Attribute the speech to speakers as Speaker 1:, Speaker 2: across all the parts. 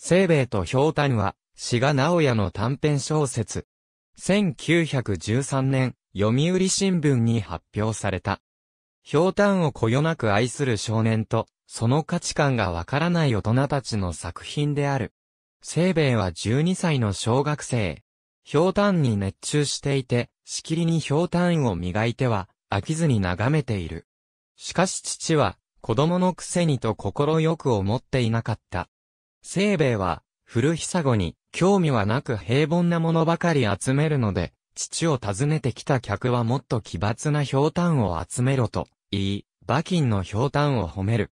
Speaker 1: 兵衛と氷炭は、志賀直哉の短編小説。1913年、読売新聞に発表された。氷炭をこよなく愛する少年と、その価値観がわからない大人たちの作品である。兵衛は12歳の小学生。氷炭に熱中していて、しきりに氷炭を磨いては、飽きずに眺めている。しかし父は、子供のくせにと心よく思っていなかった。清兵衛は、古久子に、興味はなく平凡なものばかり集めるので、父を訪ねてきた客はもっと奇抜な氷炭を集めろと、言い、馬琴の氷炭を褒める。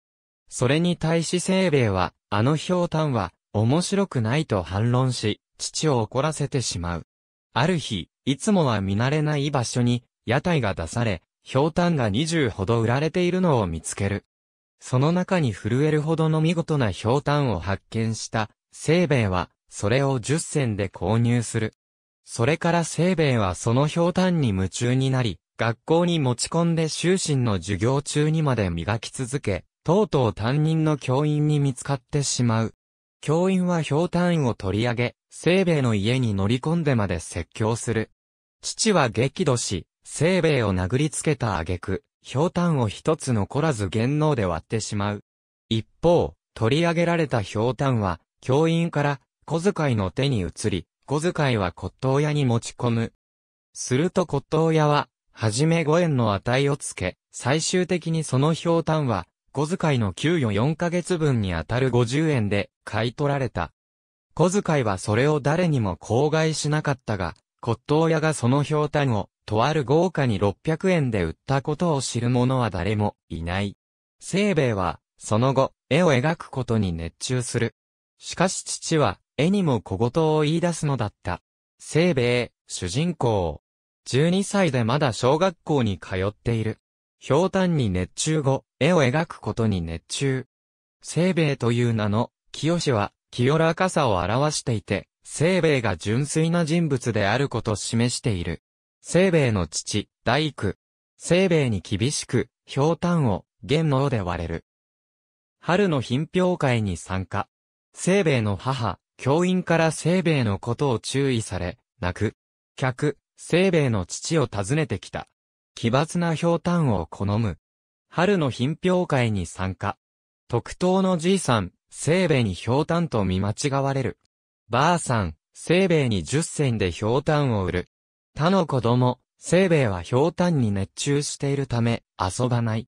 Speaker 1: それに対し清兵衛は、あの氷炭は、面白くないと反論し、父を怒らせてしまう。ある日、いつもは見慣れない場所に、屋台が出され、氷炭が20ほど売られているのを見つける。その中に震えるほどの見事な氷炭を発見した、清兵衛は、それを10銭で購入する。それから清兵衛はその氷炭に夢中になり、学校に持ち込んで終身の授業中にまで磨き続け、とうとう担任の教員に見つかってしまう。教員は氷炭を取り上げ、清兵衛の家に乗り込んでまで説教する。父は激怒し、清兵衛を殴りつけた挙句、氷炭を一つ残らず原能で割ってしまう。一方、取り上げられた氷炭は、教員から小遣いの手に移り、小遣いは骨董屋に持ち込む。すると骨董屋は、はじめ5円の値をつけ、最終的にその氷炭は、小遣いの給与4ヶ月分にあたる50円で買い取られた。小遣いはそれを誰にも口外しなかったが、骨董屋がその氷炭をとある豪華に600円で売ったことを知る者は誰もいない。清兵衛は、その後、絵を描くことに熱中する。しかし父は、絵にも小言を言い出すのだった。清兵衛、主人公。12歳でまだ小学校に通っている。ひょうたんに熱中後、絵を描くことに熱中。清兵衛という名の、清は、清らかさを表していて、清兵衛が純粋な人物であることを示している。兵米の父、大工。兵米に厳しく、氷炭を、元能で割れる。春の品評会に参加。兵米の母、教員から兵米のことを注意され、泣く。客、兵米の父を訪ねてきた。奇抜な氷炭を好む。春の品評会に参加。特等のじいさん、兵米に氷炭と見間違われる。ばあさん、兵米に十銭で氷炭を売る。他の子供、清兵衛は氷炭に熱中しているため、遊ばない。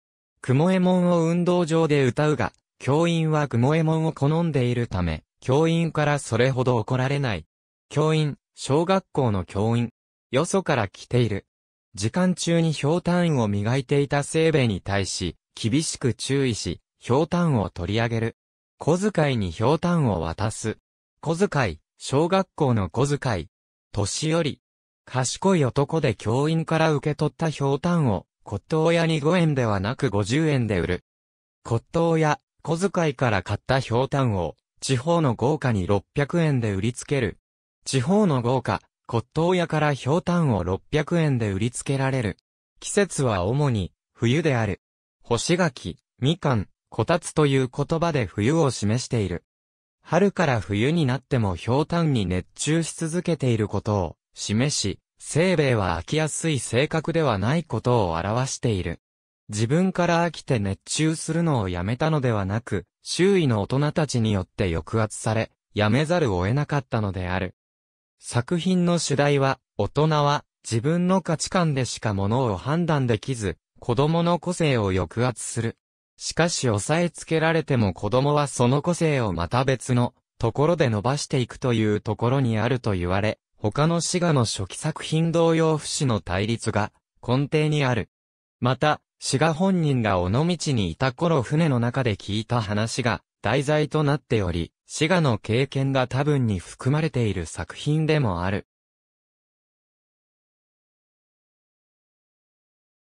Speaker 1: 雲右衛門を運動場で歌うが、教員は雲右衛門を好んでいるため、教員からそれほど怒られない。教員、小学校の教員。よそから来ている。時間中に氷炭を磨いていた清兵衛に対し、厳しく注意し、氷炭を取り上げる。小遣いに氷炭を渡す。小遣い、小学校の小遣い。年寄り、賢い男で教員から受け取った氷炭を、骨董屋に5円ではなく50円で売る。骨董屋、小遣いから買った氷炭を、地方の豪華に600円で売りつける。地方の豪華、骨董屋から氷炭を600円で売りつけられる。季節は主に、冬である。干し柿、みかん、こたつという言葉で冬を示している。春から冬になっても氷炭に熱中し続けていることを、示し、清兵衛は飽きやすい性格ではないことを表している。自分から飽きて熱中するのをやめたのではなく、周囲の大人たちによって抑圧され、やめざるを得なかったのである。作品の主題は、大人は自分の価値観でしか物を判断できず、子供の個性を抑圧する。しかし押さえつけられても子供はその個性をまた別のところで伸ばしていくというところにあると言われ、他の滋賀の初期作品同様不死の対立が根底にある。また、滋賀本人が尾道にいた頃船の中で聞いた話が題材となっており、滋賀の経験が多分に含まれている作品でもある。